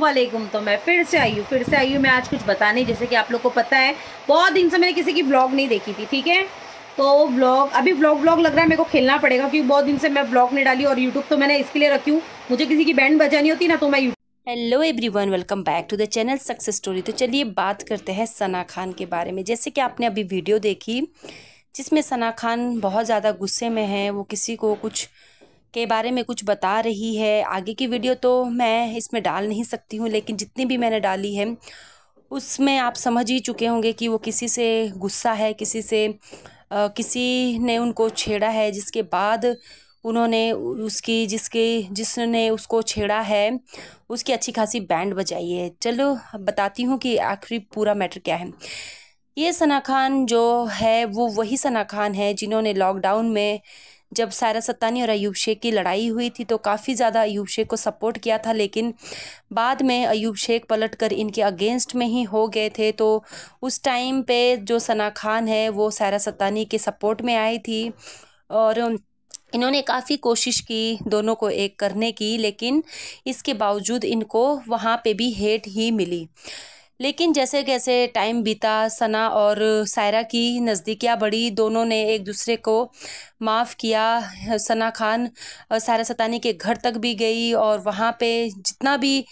वालेकुम तो मैं फिर से आई हूँ फिर से आई हूँ मैं आज कुछ बताने जैसे कि आप लोग को पता है बहुत दिन से मैंने किसी की ब्लॉग नहीं देखी थी ठीक है तो ब्लॉग अभी ब्लॉग ब्लॉग लग रहा है मेरे को खेलना पड़ेगा क्योंकि बहुत दिन से मैं ब्लॉग नहीं डाली और यूट्यूब तो मैंने इसके लिए रखी हूँ मुझे किसी की बैंड बजानी होती ना तो मैं hello everyone welcome back to the channel success story तो चलिए बात करते हैं सना खान के बारे में जैसे कि आपने अभी वीडियो देखी जिसमें सना खान बहुत ज़्यादा गुस्से में है वो किसी को कुछ के बारे में कुछ बता रही है आगे की वीडियो तो मैं इसमें डाल नहीं सकती हूँ लेकिन जितनी भी मैंने डाली है उसमें आप समझ ही चुके होंगे कि वो किसी से गुस्सा है किसी से आ, किसी ने उनको छेड़ा है जिसके बाद उन्होंने उसकी जिसके जिसने उसको छेड़ा है उसकी अच्छी खासी बैंड बजाई है चलो बताती हूँ कि आखिरी पूरा मैटर क्या है ये सना खान जो है वो वही सना खान है जिन्होंने लॉकडाउन में जब सायरा सत्तानी और अयूब शेख की लड़ाई हुई थी तो काफ़ी ज़्यादा अयूब शेख को सपोर्ट किया था लेकिन बाद में अयूब शेख पलट कर इनके अगेंस्ट में ही हो गए थे तो उस टाइम पे जो सना खान है वो सायरा सत्तानी के सपोर्ट में आई थी और इन्होंने काफ़ी कोशिश की दोनों को एक करने की लेकिन इसके बावजूद इनको वहाँ पर भी हेट ही मिली लेकिन जैसे जैसे टाइम बीता सना और सायरा की नज़दीकियाँ बढ़ी दोनों ने एक दूसरे को माफ़ किया सना खान सायरा सतानी के घर तक भी गई और वहाँ पे जितना भी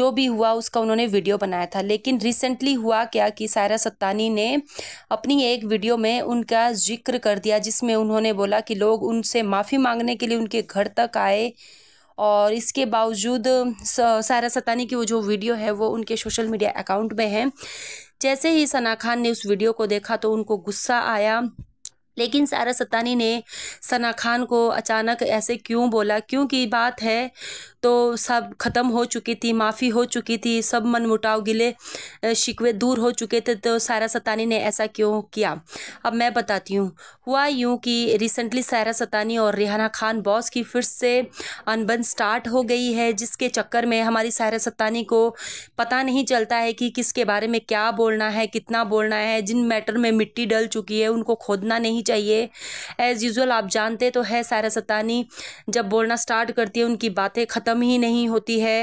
जो भी हुआ उसका उन्होंने वीडियो बनाया था लेकिन रिसेंटली हुआ क्या कि सायरा सत्तानी ने अपनी एक वीडियो में उनका जिक्र कर दिया जिसमें उन्होंने बोला कि लोग उनसे माफ़ी मांगने के लिए उनके घर तक आए और इसके बावजूद सारा सतानी की वो जो वीडियो है वो उनके सोशल मीडिया अकाउंट में है जैसे ही सना खान ने उस वीडियो को देखा तो उनको गुस्सा आया लेकिन सारा सत्तानी ने सना खान को अचानक ऐसे क्यों बोला क्योंकि बात है तो सब ख़त्म हो चुकी थी माफ़ी हो चुकी थी सब मनमुटाव गिले शिकवे दूर हो चुके थे तो सारा सतानी ने ऐसा क्यों किया अब मैं बताती हूँ हुआ यूँ कि रिसेंटली सारा सतानी और रिहाना खान बॉस की फिर से अनबन स्टार्ट हो गई है जिसके चक्कर में हमारी सारा सत्तानी को पता नहीं चलता है कि किसके बारे में क्या बोलना है कितना बोलना है जिन मैटर में मिट्टी डल चुकी है उनको खोदना नहीं चाहिए एज़ यूज़ुअल आप जानते तो है सारा सत्तानी जब बोलना स्टार्ट करती है उनकी बातें ख़त्म कम ही नहीं होती है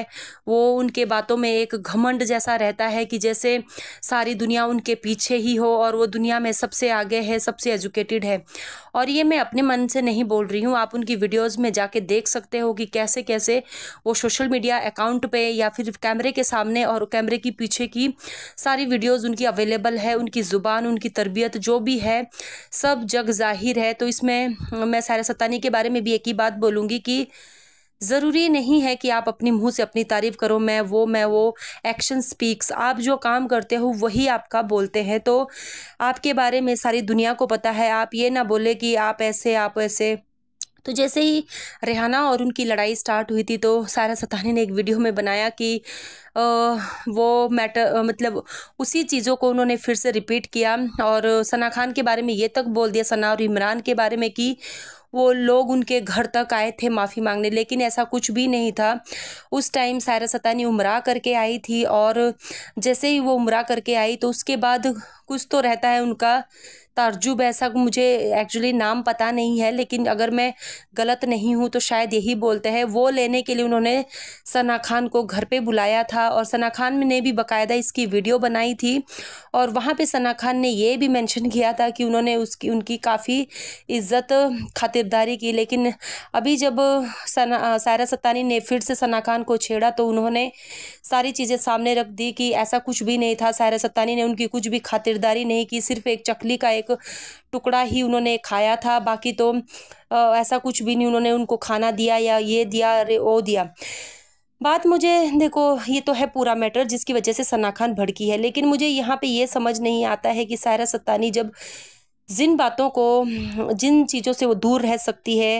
वो उनके बातों में एक घमंड जैसा रहता है कि जैसे सारी दुनिया उनके पीछे ही हो और वो दुनिया में सबसे आगे है सबसे एजुकेटेड है और ये मैं अपने मन से नहीं बोल रही हूँ आप उनकी वीडियोज़ में जाके देख सकते हो कि कैसे कैसे वो सोशल मीडिया अकाउंट पर या फिर कैमरे के सामने और कैमरे के पीछे की सारी वीडियोज़ उनकी अवेलेबल है उनकी ज़ुबान उनकी तरबियत जो भी है सब जग जाहिर है तो इसमें मैं सारे सत्तानी के बारे में भी एक ही बात बोलूँगी कि ज़रूरी नहीं है कि आप अपने मुंह से अपनी तारीफ़ करो मैं वो मैं वो एक्शन स्पीक्स आप जो काम करते हो वही आपका बोलते हैं तो आपके बारे में सारी दुनिया को पता है आप ये ना बोले कि आप ऐसे आप ऐसे तो जैसे ही रेहाना और उनकी लड़ाई स्टार्ट हुई थी तो सारा सतानी ने एक वीडियो में बनाया कि आ, वो मैटर मतलब उसी चीज़ों को उन्होंने फिर से रिपीट किया और सना खान के बारे में ये तक बोल दिया सना और इमरान के बारे में कि वो लोग उनके घर तक आए थे माफ़ी मांगने लेकिन ऐसा कुछ भी नहीं था उस टाइम सायरा सतानी उमरा करके आई थी और जैसे ही वो उमरा करके आई तो उसके बाद कुछ तो रहता है उनका तारजुब ऐसा मुझे एक्चुअली नाम पता नहीं है लेकिन अगर मैं गलत नहीं हूँ तो शायद यही बोलते हैं वो लेने के लिए उन्होंने सना खान को घर पे बुलाया था और सना खान ने भी बकायदा इसकी वीडियो बनाई थी और वहाँ पे सना खान ने ये भी मेंशन किया था कि उन्होंने उसकी उनकी काफ़ी इज़्ज़त खातिरदारी की लेकिन अभी जब सायरा सत्तानी ने फिर से सना खान को छेड़ा तो उन्होंने सारी चीज़ें सामने रख दी कि ऐसा कुछ भी नहीं था सायरा सत्तानी ने उनकी कुछ भी खातिर खरीदारी नहीं की सिर्फ एक चकली का एक टुकड़ा ही उन्होंने खाया था बाकी तो ऐसा कुछ भी नहीं उन्होंने उनको खाना दिया या ये दिया अरे वो दिया बात मुझे देखो ये तो है पूरा मैटर जिसकी वजह से सना खान भड़की है लेकिन मुझे यहाँ पे ये समझ नहीं आता है कि सायरा सत्तानी जब जिन बातों को जिन चीज़ों से वो दूर रह सकती है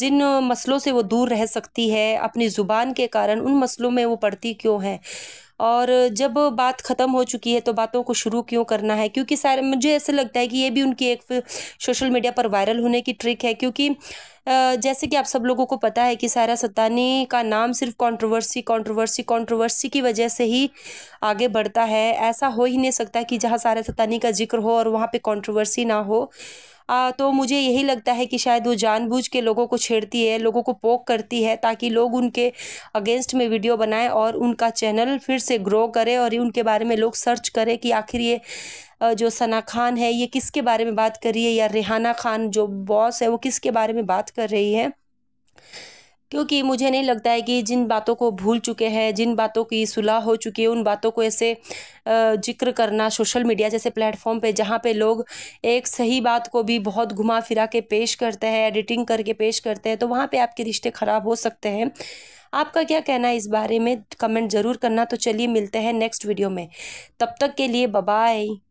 जिन मसलों से वो दूर रह सकती है अपनी ज़ुबान के कारण उन मसलों में वो पड़ती क्यों है और जब बात ख़त्म हो चुकी है तो बातों को शुरू क्यों करना है क्योंकि सारे मुझे ऐसा लगता है कि ये भी उनकी एक सोशल मीडिया पर वायरल होने की ट्रिक है क्योंकि जैसे कि आप सब लोगों को पता है कि सारा सत्तानी का नाम सिर्फ कंट्रोवर्सी कंट्रोवर्सी कंट्रोवर्सी की वजह से ही आगे बढ़ता है ऐसा हो ही नहीं सकता कि जहाँ सारा सत्तानी का जिक्र हो और वहाँ पे कंट्रोवर्सी ना हो आ, तो मुझे यही लगता है कि शायद वो जानबूझ के लोगों को छेड़ती है लोगों को पोक करती है ताकि लोग उनके अगेंस्ट में वीडियो बनाएं और उनका चैनल फिर से ग्रो करे और उनके बारे में लोग सर्च करें कि आखिर ये जो सना खान है ये किसके बारे में बात कर रही है या रेहाना खान जो बॉस है वो किसके बारे में बात कर रही है क्योंकि मुझे नहीं लगता है कि जिन बातों को भूल चुके हैं जिन बातों की सुलह हो चुकी है उन बातों को ऐसे जिक्र करना सोशल मीडिया जैसे प्लेटफॉर्म पे जहाँ पे लोग एक सही बात को भी बहुत घुमा फिरा के पेश करते हैं एडिटिंग करके पेश करते हैं तो वहाँ पे आपके रिश्ते ख़राब हो सकते हैं आपका क्या कहना है इस बारे में कमेंट ज़रूर करना तो चलिए मिलते हैं नेक्स्ट वीडियो में तब तक के लिए बबाई